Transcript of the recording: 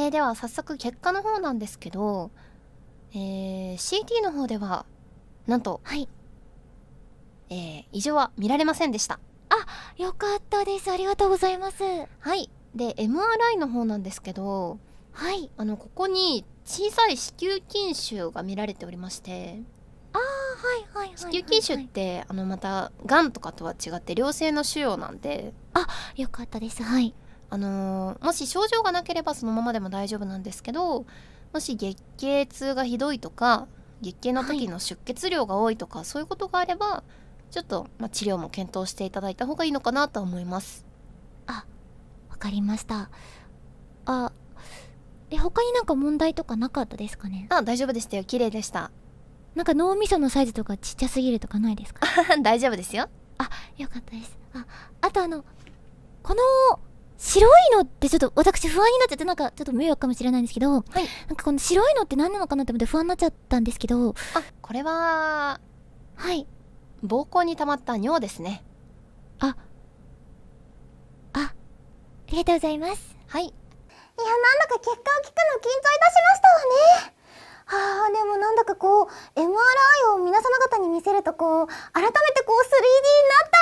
えー、では早速結果の方なんですけど、えー、CT の方ではなんとはいえー、異常は見られませんでしたあよかったですありがとうございますはいで MRI の方なんですけどはいあのここに小さい子宮筋腫が見られておりましてああ、はい、はいはいはい、子宮筋腫ってあのまたがんとかとは違って良性の腫瘍なんであよかったですはいあのー、もし症状がなければそのままでも大丈夫なんですけどもし月経痛がひどいとか月経の時の出血量が多いとか、はい、そういうことがあればちょっと、まあ、治療も検討していただいた方がいいのかなと思いますあわかりましたあえ他になんか問題とかなかったですかねあ大丈夫でしたよ綺麗でしたなんか脳みそのサイズとかちっちゃすぎるとかないですか 大丈夫ですよあよかったですああとあのこの白いのってちょっと私不安になっちゃってなんかちょっと迷惑かもしれないんですけど、はい、なんかこの白いのって何なのかなって思って不安になっちゃったんですけどあこれははい膀胱に溜まった尿ですねああありがとうございますはいいやなんだか結果を聞くの緊張いたしましたわねああでもなんだかこう MRI を皆様方に見せるとこう改めてこう 3D になった